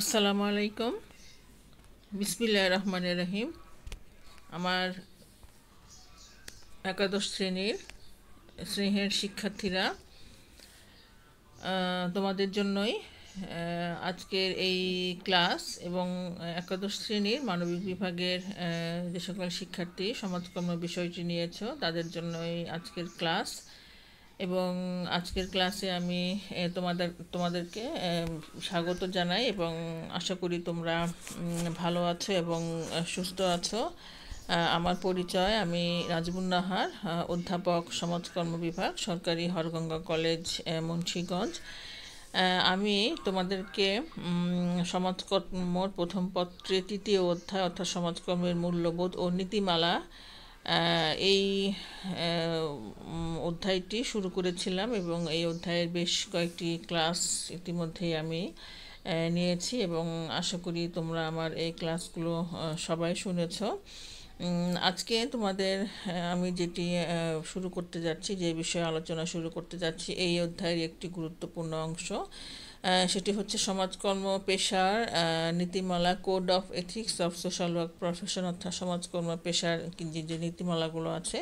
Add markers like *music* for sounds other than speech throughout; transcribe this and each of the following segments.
আসসালামু আলাইকুম বিসমিল্লা রহমানের রহিম আমার একাদশ শ্রেণীর স্নেহের শিক্ষার্থীরা তোমাদের জন্যই আজকের এই ক্লাস এবং একাদশ শ্রেণীর মানবিক বিভাগের যে সকল শিক্ষার্থী সমাজকর্ম বিষয়টি নিয়েছ তাদের জন্যই আজকের ক্লাস এবং আজকের ক্লাসে আমি তোমাদের তোমাদেরকে স্বাগত জানাই এবং আশা করি তোমরা ভালো আছো এবং সুস্থ আছো আমার পরিচয় আমি রাজবুন নাহার অধ্যাপক সমাজকর্ম বিভাগ সরকারি হরগঙ্গা কলেজ মুন্সীগঞ্জ আমি তোমাদেরকে সমাজকর্মর প্রথম পত্রে তৃতীয় অধ্যায় অর্থাৎ সমাজকর্মের মূল্যবোধ ও নীতিমালা এই অধ্যায়টি শুরু করেছিলাম এবং এই অধ্যায়ের বেশ কয়েকটি ক্লাস ইতিমধ্যেই আমি নিয়েছি এবং আশা করি তোমরা আমার এই ক্লাসগুলো সবাই শুনেছ আজকে তোমাদের আমি যেটি শুরু করতে যাচ্ছি যে বিষয়ে আলোচনা শুরু করতে যাচ্ছি এই অধ্যায়ের একটি গুরুত্বপূর্ণ অংশ সেটি হচ্ছে সমাজকর্ম পেশার নীতিমালা code of ethics of social work profession অর্থাৎ সমাজকর্ম পেশার যে যে নীতিমালাগুলো আছে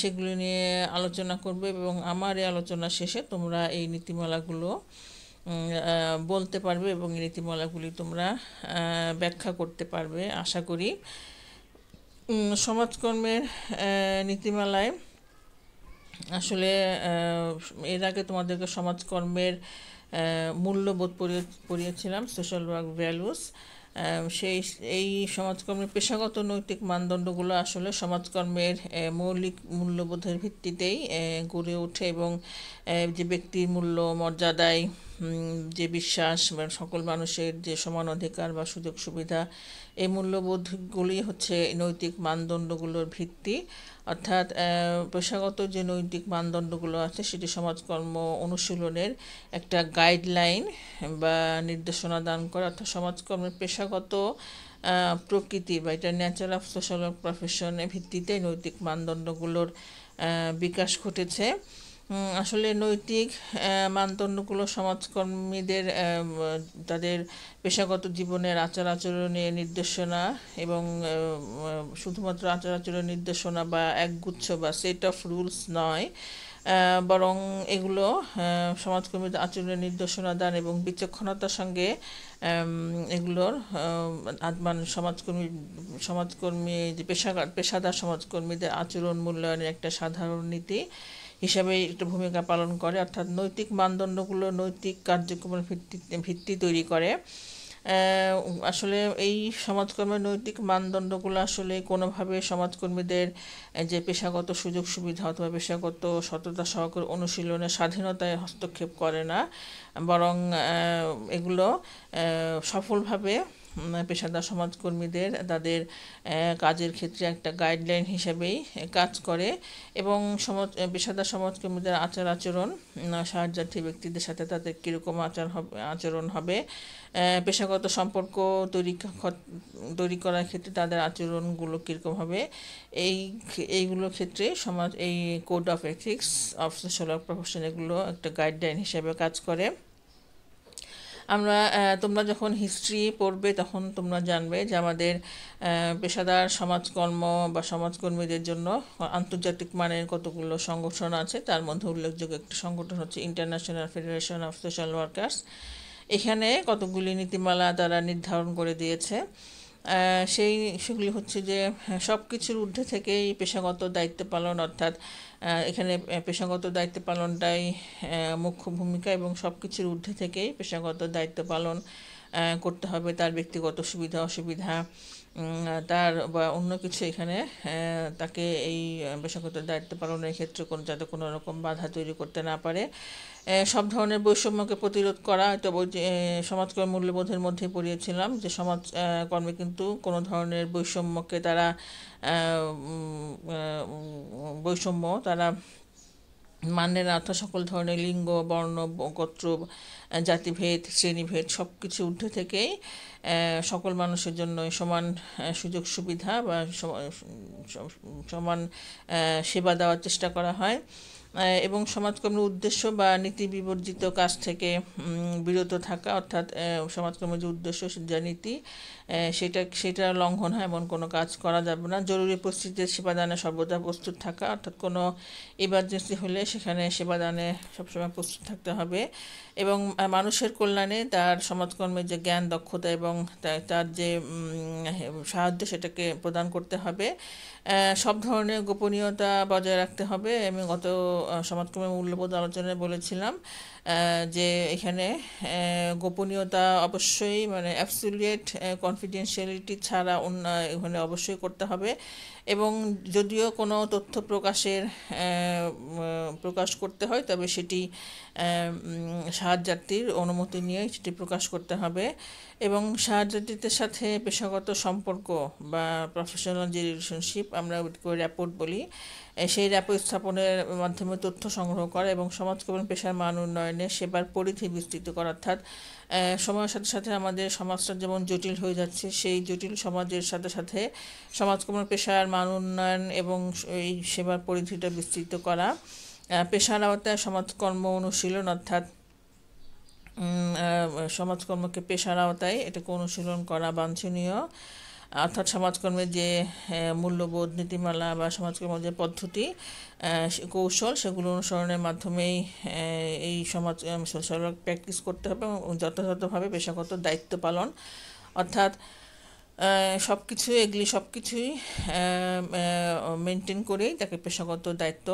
সেগুলো নিয়ে আলোচনা করবে এবং আমার এই আলোচনা শেষে তোমরা এই নীতিমালাগুলো বলতে পারবে এবং এই নীতিমালাগুলি তোমরা ব্যাখ্যা করতে পারবে আশা করি সমাজকর্মের নীতিমালায় আসলে এর আগে তোমাদেরকে সমাজকর্মের মূল্যবোধ পড়িয়েছিলাম সোশ্যাল ওয়ার্ক ভ্যালুস সেই এই সমাজকর্মের পেশাগত নৈতিক মানদণ্ডগুলো আসলে সমাজকর্মের মৌলিক মূল্যবোধের ভিত্তিতেই গড়ে ওঠে এবং যে ব্যক্তির মূল্য মর্যাদায় যে বিশ্বাস সকল মানুষের যে সমান অধিকার বা সুযোগ সুবিধা এই মূল্যবোধগুলি হচ্ছে নৈতিক মানদণ্ডগুলোর ভিত্তি অর্থাৎ পেশাগত যে নৈতিক মানদণ্ডগুলো আছে সেটি সমাজকর্ম অনুশীলনের একটা গাইডলাইন বা নির্দেশনা দান করে অর্থাৎ সমাজকর্মের পেশাগত প্রকৃতি বা এটা ন্যাচার অফ সোশ্যাল প্রফেশনের ভিত্তিতে নৈতিক মানদণ্ডগুলোর বিকাশ ঘটেছে আসলে নৈতিক মানদণ্ডগুলো সমাজকর্মীদের তাদের পেশাগত জীবনের আচার আচরণের নির্দেশনা এবং শুধুমাত্র আচার আচরণের নির্দেশনা বা একগুচ্ছ বা সেট অফ রুলস নয় বরং এগুলো সমাজকর্মীদের আচরণের নির্দেশনা দান এবং বিচক্ষণতার সঙ্গে এগুলোর মানে সমাজকর্মী সমাজকর্মী যে পেশাগার পেশাদার সমাজকর্মীদের আচরণ মূল্যায়নের একটা সাধারণ নীতি হিসাবে একটা ভূমিকা পালন করে অর্থাৎ নৈতিক মানদণ্ডগুলো নৈতিক কার্যক্রমের ভিত্তি ভিত্তি তৈরি করে আসলে এই সমাজকর্মের নৈতিক মানদণ্ডগুলো আসলে কোনোভাবে সমাজকর্মীদের যে পেশাগত সুযোগ সুবিধা অথবা পেশাগত সততা সহকারে অনুশীলনের স্বাধীনতায় হস্তক্ষেপ করে না বরং এগুলো সফলভাবে মানে পেশাদার সমাজকর্মীদের তাদের কাজের ক্ষেত্রে একটা গাইডলাইন হিসেবেই কাজ করে এবং সমাজ পেশাদার সমাজকর্মীদের আচার আচরণ সাহায্যার্থী ব্যক্তিদের সাথে তাদের কীরকম আচার হবে আচরণ হবে পেশাগত সম্পর্ক তৈরি তৈরি করার ক্ষেত্রে তাদের আচরণগুলো কীরকম হবে এই এইগুলোর ক্ষেত্রে সমাজ এই code of ethics of social profession এগুলো একটা গাইডলাইন হিসেবে কাজ করে আমরা তোমরা যখন হিস্ট্রি পড়বে তখন তোমরা জানবে যে আমাদের পেশাদার সমাজকর্ম বা সমাজকর্মীদের জন্য আন্তর্জাতিক মানের কতগুলো সংগঠন আছে তার মধ্যে উল্লেখযোগ্য একটি সংগঠন হচ্ছে international federation of social workers এখানে কতগুলি নীতিমালা তারা নির্ধারণ করে দিয়েছে সেই সেগুলি হচ্ছে যে হ্যাঁ, সব কিছুর ঊর্ধ্বে থেকেই পেশাগত দায়িত্ব পালন অর্থাৎ এখানে পেশাগত দায়িত্ব পালনটাই মুখ্য ভূমিকা এবং সব কিছুর ঊর্ধ্বে থেকেই পেশাগত দায়িত্ব পালন করতে হবে তার ব্যক্তিগত সুবিধা অসুবিধা তার বা অন্য কিছু এখানে তাকে এই বেসরকারি দায়িত্ব পালনের ক্ষেত্রে কোনো যাতে কোনো রকম বাধা তৈরি করতে না পারে সব ধরনের বৈষম্যকে প্রতিরোধ করা এটা সমাজকর্ম মূল্যবোধের মধ্যে পড়িয়েছিলাম যে সমাজ কর্মে কিন্তু কোনো ধরনের বৈষম্যকে তারা বৈষম্য তারা মানের আত্মা সকল ধরনের লিঙ্গ বর্ণ গোত্র জাতিভেদ শ্রেণীভেদ সব কিছু ঊর্ধ্বে থেকেই সকল মানুষের জন্য সমান সুযোগ সুবিধা বা সমান সেবা দেওয়ার চেষ্টা করা হয় এবং সমাজকর্মের উদ্দেশ্য বা নীতি বিবর্জিত কাজ থেকে বিরত থাকা অর্থাৎ সমাজকর্মের যে উদ্দেশ্য যা নীতি সেটা সেটা লঙ্ঘন হয় এমন কোনো কাজ করা যাবে না জরুরি পরিস্থিতিতে সেবাদানে সর্বদা প্রস্তুত থাকা অর্থাৎ কোনো ইমার্জেন্সি হলে সেখানে সেবাদানে সবসময় প্রস্তুত থাকতে হবে এবং মানুষের কল্যাণে তার সমাজকর্মের যে জ্ঞান দক্ষতা এবং তার যে সাহায্য সেটাকে প্রদান করতে হবে সব ধরনের গোপনীয়তা বজায় রাখতে হবে আমি গত সমাজকর্মের মূল্যবোধ আলোচনায় বলেছিলাম যে এখানে গোপনীয়তা অবশ্যই মানে অ্যাবসুলিয়েট কনফিডেন্সিয়ালিটি ছাড়া অন্য এখানে অবশ্যই করতে হবে এবং যদিও কোনো তথ্য প্রকাশের প্রকাশ করতে হয় তবে সেটি সাহায্যার্থীর অনুমতি নিয়ে সেটি প্রকাশ করতে হবে এবং সাহায্যার্থীদের সাথে পেশাগত সম্পর্ক বা প্রফেশনাল যে রিলেশনশিপ আমরা র্যাপোর্ট বলি সেই র্যাপোর্ট স্থাপনের মাধ্যমে তথ্য সংগ্রহ করা এবং সমাজ পেশার মান উন্নয়নে সেবার পরিধি বিস্তৃত করা অর্থাৎ সময়ের সাথে সাথে আমাদের সমাজটা যেমন জটিল হয়ে যাচ্ছে সেই জটিল সমাজের সাথে সাথে সমাজকর্ম পেশার মান উন্নয়ন এবং এই সেবার পরিধিটা বিস্তৃত করা পেশার আওতায় সমাজকর্ম অনুশীলন অর্থাৎ সমাজকর্মকে পেশার আওতায় এটাকে অনুশীলন করা বাঞ্ছনীয় অর্থাৎ সমাজকর্মের যে মূল্যবোধ নীতিমালা বা সমাজকর্মের যে পদ্ধতি কৌশল সেগুলো অনুসরণের মাধ্যমেই এই সমাজ সোশ্যাল ওয়ার্ক প্র্যাকটিস করতে হবে এবং যথাযথভাবে পেশাগত দায়িত্ব পালন অর্থাৎ সব কিছু এগুলি সব কিছুই মেনটেন করেই তাকে পেশাগত দায়িত্ব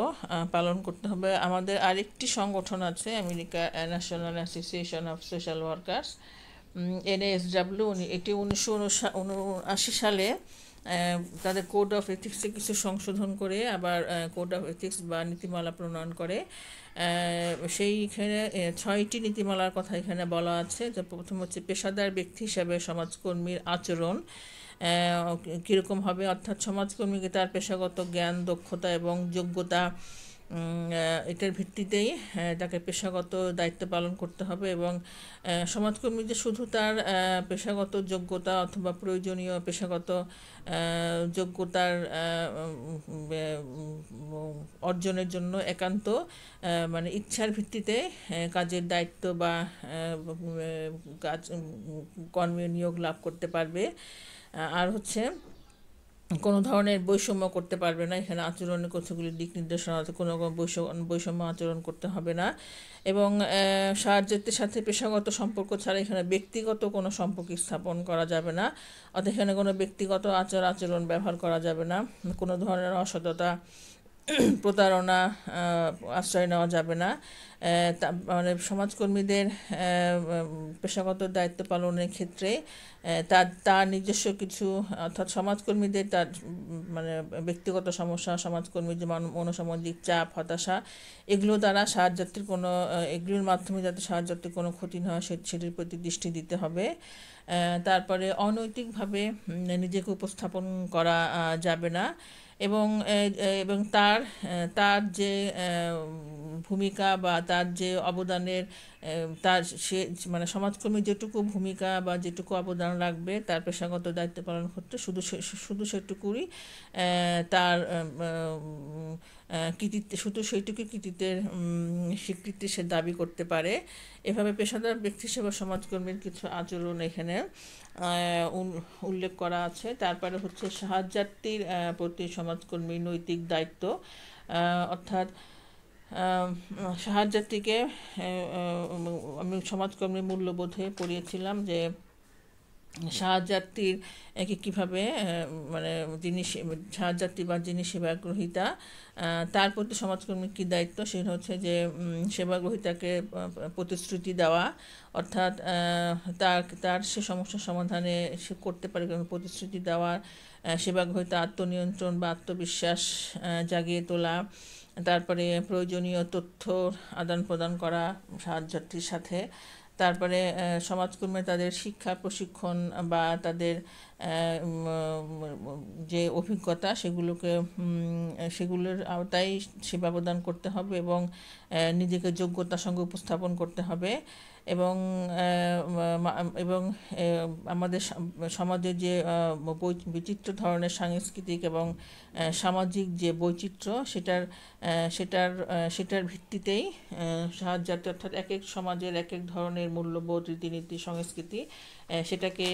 পালন করতে হবে আমাদের আরেকটি সংগঠন আছে America national association of social workers W এটি উনিশশো সালে তাদের কোড অফ এথিক্সে কিছু সংশোধন করে আবার কোড অফ এথিক্স বা নীতিমালা প্রণয়ন করে সেইখানে ছয়টি নীতিমালার কথা এখানে বলা আছে যে প্রথম হচ্ছে পেশাদার ব্যক্তি হিসাবে সমাজকর্মীর আচরণ কীরকম হবে অর্থাৎ সমাজকর্মীকে তার পেশাগত জ্ঞান দক্ষতা এবং যোগ্যতা এটার ভিত্তিতেই তাকে পেশাগত দায়িত্ব পালন করতে হবে এবং সমাজকর্মী যে শুধু তার পেশাগত যোগ্যতা অথবা প্রয়োজনীয় পেশাগত যোগ্যতার অর্জনের জন্য একান্ত মানে ইচ্ছার ভিত্তিতে কাজের দায়িত্ব বা কাজ কর্মে নিয়োগ লাভ করতে পারবে আর হচ্ছে কোনো ধরনের বৈষম্য করতে পারবে না এখানে আচরণের কথাগুলি দিক নির্দেশনা কোনো বৈষম্য বৈষম্য আচরণ করতে হবে না এবং সাহায্যের সাথে পেশাগত সম্পর্ক ছাড়া এখানে ব্যক্তিগত কোনো সম্পর্ক স্থাপন করা যাবে না অর্থাৎ এখানে কোনো ব্যক্তিগত আচার আচরণ ব্যবহার করা যাবে না কোনো ধরনের অসততা *clears throat* প্রতারণা আশ্রয় নেওয়া যাবে না মানে সমাজকর্মীদের পেশাগত দায়িত্ব পালনের ক্ষেত্রে তার তার নিজস্ব কিছু অর্থাৎ সমাজকর্মীদের তার মানে ব্যক্তিগত সমস্যা সমাজকর্মীর যে মনসামাজিক চাপ হতাশা এগুলো দ্বারা সাহায্যার্থীর কোনো এগুলোর মাধ্যমে যাতে সাহায্যার্থীর কোনো ক্ষতি না হয় সেটির প্রতি দৃষ্টি দিতে হবে তারপরে অনৈতিকভাবে নিজেকে উপস্থাপন করা যাবে না এবং এবং তার তার যে ভূমিকা বা তার যে অবদানের তার সে মানে সমাজকর্মী যেটুকু ভূমিকা বা যেটুকু অবদান রাখবে তার পেশাগত দায়িত্ব পালন করতে শুধু শুধু সেটুকুরই তার কৃতিত্ব শুধু সেইটুকু কৃতিত্বের স্বীকৃতি সে দাবি করতে পারে এভাবে পেশাদার ব্যক্তি সেবা সমাজকর্মীর কিছু আচরণ এখানে উল্লেখ করা আছে তারপরে হচ্ছে সাহায্যার্থীর প্রতি সমাজকর্মীর নৈতিক দায়িত্ব অর্থাৎ সাহায্যার্থীকে আমি সমাজকর্মী মূল্যবোধে পড়িয়েছিলাম যে সাহায্যার্থীর একে কীভাবে মানে যিনি সাহায্যার্থী বা যিনি সেবাগ্রহিতা তার প্রতি সমাজকর্মীর কী দায়িত্ব সেটা হচ্ছে যে সেবাগ্রহিতাকে প্রতিশ্রুতি দেওয়া অর্থাৎ তার তার সে সমস্যার সমাধানে সে করতে পারে প্রতিশ্রুতি দেওয়া সেবাগ্রহিতা আত্মনিয়ন্ত্রণ বা আত্মবিশ্বাস জাগিয়ে তোলা তারপরে প্রয়োজনীয় তথ্য আদান প্রদান করা সাহায্যার্থীর সাথে তারপরে সমাজকর্মে তাদের শিক্ষা প্রশিক্ষণ বা তাদের যে অভিজ্ঞতা সেগুলোকে সেগুলোর আওতায় সেবা প্রদান করতে হবে এবং নিজেকে যোগ্যতার সঙ্গে উপস্থাপন করতে হবে এবং এবং আমাদের সমাজে যে বিচিত্র ধরনের সাংস্কৃতিক এবং সামাজিক যে বৈচিত্র্য সেটার সেটার সেটার ভিত্তিতেই সাহায্যার্থী অর্থাৎ এক এক সমাজের এক এক ধরনের মূল্যবোধ রীতিনীতি সংস্কৃতি সেটাকে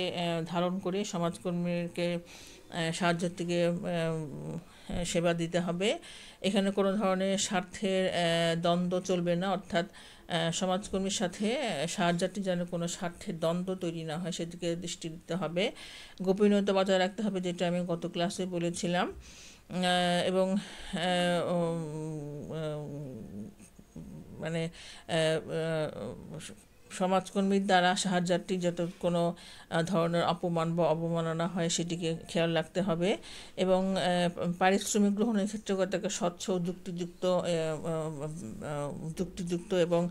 ধারণ করে সমাজকর্মীকে সাহায্যের থেকে সেবা দিতে হবে এখানে কোনো ধরনের স্বার্থের দ্বন্দ্ব চলবে না অর্থাৎ সমাজকর্মীর সাথে সাহায্যটি যেন কোনো স্বার্থের দ্বন্দ্ব তৈরি না হয় সেদিকে দৃষ্টি দিতে হবে গোপনীয়তা বজায় রাখতে হবে যেটা আমি গত ক্লাসে বলেছিলাম এবং মানে সমাজকর্মীর দ্বারা সাহায্যার্থী যত কোনো ধরনের অপমান বা অবমাননা হয় সেটিকে খেয়াল রাখতে হবে এবং পারিশ্রমিক গ্রহণের ক্ষেত্রে তাকে স্বচ্ছ যুক্তিযুক্ত যুক্তিযুক্ত এবং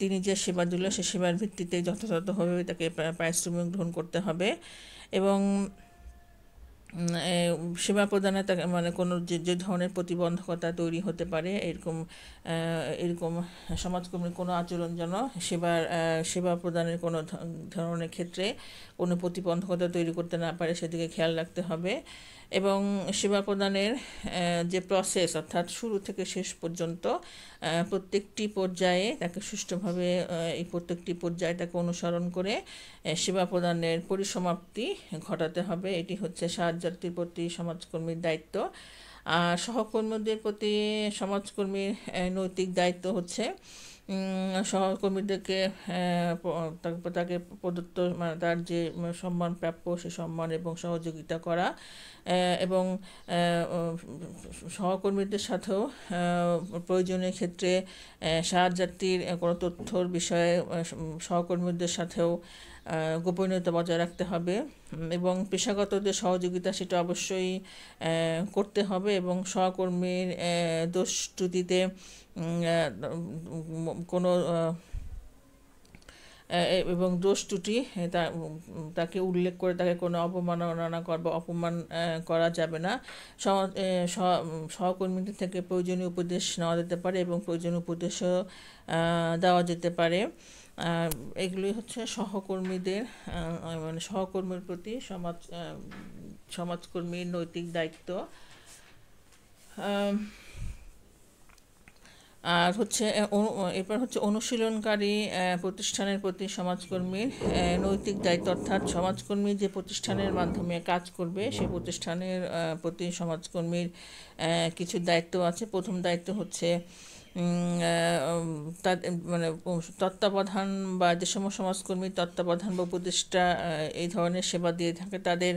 তিনি যে সেবা দিল সে সেবার ভিত্তিতে যথাযথভাবে তাকে পারিশ্রমিক গ্রহণ করতে হবে এবং সেবা প্রদানে তাকে মানে কোনো যে যে ধরনের প্রতিবন্ধকতা তৈরি হতে পারে এরকম এরকম সমাজকর্মীর কোনো আচরণ যেন সেবার সেবা প্রদানের কোনো ধরনের ক্ষেত্রে কোনো প্রতিবন্ধকতা তৈরি করতে না পারে সেদিকে খেয়াল রাখতে হবে এবং সেবা প্রদানের যে প্রসেস অর্থাৎ শুরু থেকে শেষ পর্যন্ত প্রত্যেকটি পর্যায়ে তাকে সুষ্ঠুভাবে এই প্রত্যেকটি পর্যায়ে তাকে অনুসরণ করে সেবা প্রদানের পরিসমাপ্তি ঘটাতে হবে এটি হচ্ছে সাহায্যার্থীর প্রতি সমাজকর্মীর দায়িত্ব আর সহকর্মীদের প্রতি সমাজকর্মীর নৈতিক দায়িত্ব হচ্ছে সহকর্মীদেরকে হ্যাঁ, তাকে প্রদত্ত মানে তার যে সম্মান প্রাপ্য সে সম্মান এবং সহযোগিতা করা এবং সহকর্মীদের সাথেও প্রয়োজনের ক্ষেত্রে সাহায্যার্থীর কোনো তথ্যর বিষয়ে সহকর্মীদের সাথেও গোপনীয়তা বজায় রাখতে হবে এবং পেশাগতদের সহযোগিতা সেটা অবশ্যই করতে হবে এবং সহকর্মীর দোষ ত্রুটিতে কোনো এবং দোষ ত্রুটি তাকে উল্লেখ করে তাকে কোনো অপমাননা বা অপমান করা যাবে না সহকর্মীদের থেকে প্রয়োজনীয় উপদেশ নেওয়া যেতে পারে এবং প্রয়োজনীয় উপদেশও দেওয়া যেতে পারে এগুলোই হচ্ছে সহকর্মীদের মানে সহকর্মীর প্রতি সমাজ সমাজকর্মীর নৈতিক দায়িত্ব আর হচ্ছে এরপর হচ্ছে অনুশীলনকারী প্রতিষ্ঠানের প্রতি সমাজকর্মীর নৈতিক দায়িত্ব অর্থাৎ সমাজকর্মী যে প্রতিষ্ঠানের মাধ্যমে কাজ করবে সে প্রতিষ্ঠানের প্রতি সমাজকর্মীর কিছু দায়িত্ব আছে প্রথম দায়িত্ব হচ্ছে মানে তত্ত্বাবধান বা যে সমস্ত সমাজকর্মীর তত্ত্বাবধান বা উপদেষ্টা এই ধরনের সেবা দিয়ে থাকে তাদের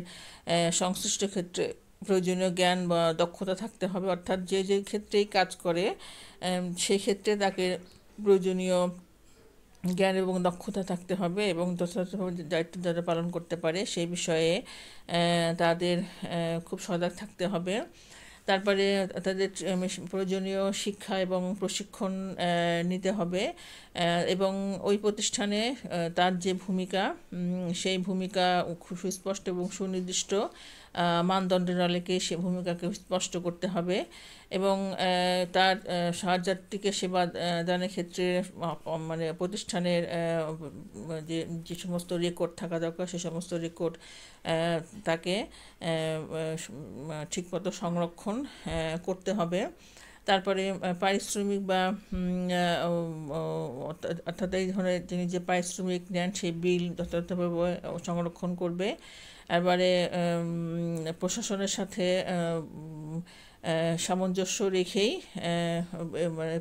সংশ্লিষ্ট ক্ষেত্রে প্রয়োজনীয় জ্ঞান বা দক্ষতা থাকতে হবে অর্থাৎ যে যে ক্ষেত্রেই কাজ করে সেই ক্ষেত্রে তাকে প্রয়োজনীয় জ্ঞান এবং দক্ষতা থাকতে হবে এবং যথাযথভাবে দায়িত্ব যারা পালন করতে পারে সেই বিষয়ে তাদের খুব সজাগ থাকতে হবে তারপরে তাদের প্রয়োজনীয় শিক্ষা এবং প্রশিক্ষণ নিতে হবে এবং ওই প্রতিষ্ঠানে তার যে ভূমিকা সেই ভূমিকা সুস্পষ্ট এবং সুনির্দিষ্ট মানদণ্ডের আলোকে সে ভূমিকাকে স্পষ্ট করতে হবে এবং তার সাহায্যার্থীকে সেবা দানের ক্ষেত্রে মানে প্রতিষ্ঠানের যে যে সমস্ত রেকর্ড থাকা দরকার সে সমস্ত রেকর্ড তাকে ঠিকমতো সংরক্ষণ করতে হবে তারপরে পারিশ্রমিক বা অর্থাৎ এই ধরনের তিনি যে পারিশ্রমিক নেন সেই বিল যথাযথভাবে সংরক্ষণ করবে এবারে প্রশাসনের সাথে সামঞ্জস্য রেখেই মানে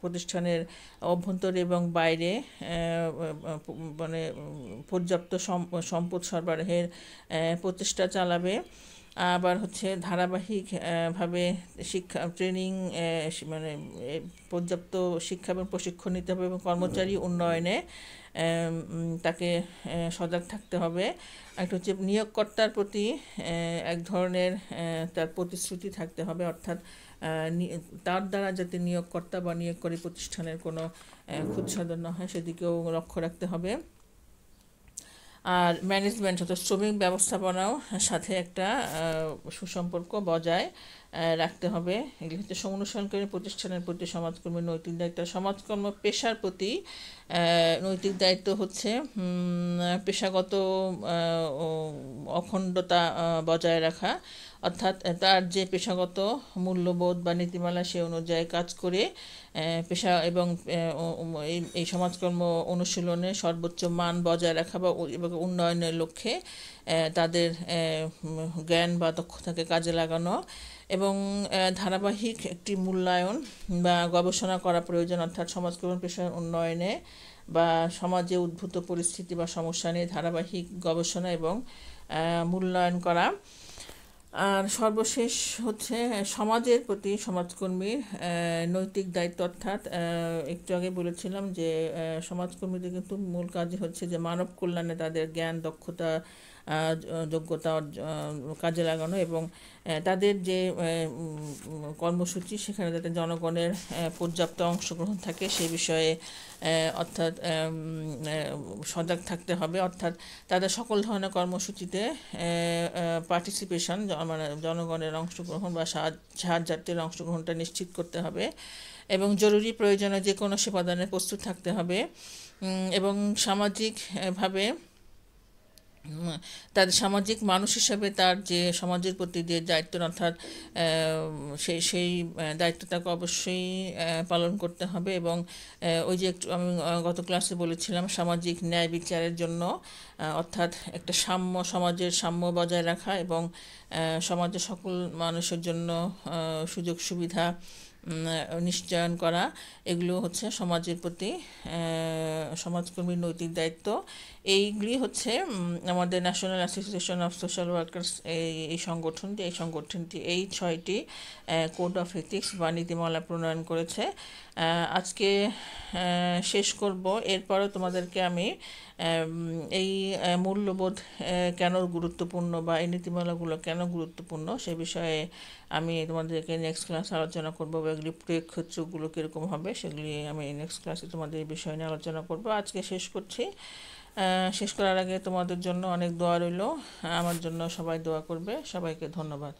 প্রতিষ্ঠানের অভ্যন্তরে এবং বাইরে মানে পর্যাপ্ত সম্পদ সরবরাহের প্রচেষ্টা চালাবে আবার হচ্ছে ধারাবাহিকভাবে শিক্ষা ট্রেনিং মানে পর্যাপ্ত শিক্ষা এবং প্রশিক্ষণ নিতে হবে এবং কর্মচারী উন্নয়নে তাকে সজাগ থাকতে হবে একটা হচ্ছে নিয়োগকর্তার প্রতি এক ধরনের তার প্রতিশ্রুতি থাকতে হবে অর্থাৎ তার দ্বারা যাতে নিয়োগকর্তা বা নিয়োগকারী প্রতিষ্ঠানের কোনো ক্ষুৎসাধন না হয় সেদিকেও লক্ষ্য রাখতে হবে আর ম্যানেজমেন্ট অর্থাৎ শ্রমিক ব্যবস্থাপনাও সাথে একটা সুসম্পর্ক বজায় রাখতে হবে এগুলি হচ্ছে অনুসরণকারী প্রতিষ্ঠানের প্রতি সমাজকর্মীর নৈতিক দায়িত্ব সমাজকর্ম পেশার প্রতি নৈতিক দায়িত্ব হচ্ছে পেশাগত অখণ্ডতা বজায় রাখা অর্থাৎ তার যে পেশাগত মূল্যবোধ বা নীতিমালা সে অনুযায়ী কাজ করে পেশা এবং এই সমাজকর্ম অনুশীলনে সর্বোচ্চ মান বজায় রাখা বা এবং উন্নয়নের লক্ষ্যে তাদের জ্ঞান বা দক্ষতাকে কাজে লাগানো এবং ধারাবাহিক একটি মূল্যায়ন বা গবেষণা করা প্রয়োজন অর্থাৎ সমাজকর্মী পেশার উন্নয়নে বা সমাজে উদ্ভূত পরিস্থিতি বা সমস্যা নিয়ে ধারাবাহিক গবেষণা এবং মূল্যায়ন করা আর সর্বশেষ হচ্ছে সমাজের প্রতি সমাজকর্মীর নৈতিক দায়িত্ব অর্থাৎ একটু আগে বলেছিলাম যে সমাজকর্মীদের কিন্তু মূল কাজ হচ্ছে যে মানব কল্যাণে তাদের জ্ঞান দক্ষতা যোগ্যতা কাজে লাগানো এবং তাদের যে কর্মসূচি সেখানে যাতে জনগণের পর্যাপ্ত অংশগ্রহণ থাকে সে বিষয়ে অর্থাৎ সজাগ থাকতে হবে অর্থাৎ তাদের সকল ধরনের কর্মসূচিতে পার্টিসিপেশন মানে জনগণের অংশগ্রহণ বা সাহায্যার্থীর অংশগ্রহণটা নিশ্চিত করতে হবে এবং জরুরি প্রয়োজনে যে কোনো সেবাদানের প্রস্তুত থাকতে হবে এবং সামাজিকভাবে তার সামাজিক মানুষ হিসাবে তার যে সমাজের প্রতি যে দায়িত্ব অর্থাৎ সেই সেই দায়িত্বটাকে অবশ্যই পালন করতে হবে এবং ওই যে একটু আমি গত ক্লাসে বলেছিলাম সামাজিক ন্যায় বিচারের জন্য অর্থাৎ একটা সাম্য সমাজের সাম্য বজায় রাখা এবং সমাজের সকল মানুষের জন্য সুযোগ সুবিধা নিশ্চয়ন করা এগুলো হচ্ছে সমাজের প্রতি সমাজকর্মীর নৈতিক দায়িত্ব এইগুলি হচ্ছে আমাদের national association of social workers এই এই সংগঠনটি এই সংগঠনটি এই ছয়টি কোড অফ এথিক্স বা নীতিমালা প্রণয়ন করেছে আজকে শেষ করব এরপরও তোমাদেরকে আমি এই মূল্যবোধ কেন গুরুত্বপূর্ণ বা এই নীতিমালাগুলো কেন গুরুত্বপূর্ণ সে বিষয়ে আমি তোমাদেরকে নেক্সট ক্লাস আলোচনা করবো এগুলি প্রয়োগক্ষেত্রগুলো কীরকম হবে সেগুলি আমি নেক্সট ক্লাসে তোমাদের এই বিষয় নিয়ে আলোচনা করব আজকে শেষ করছি শেষ করার আগে তোমাদের জন্য অনেক দোয়া রইল আমার জন্য সবাই দোয়া করবে সবাইকে ধন্যবাদ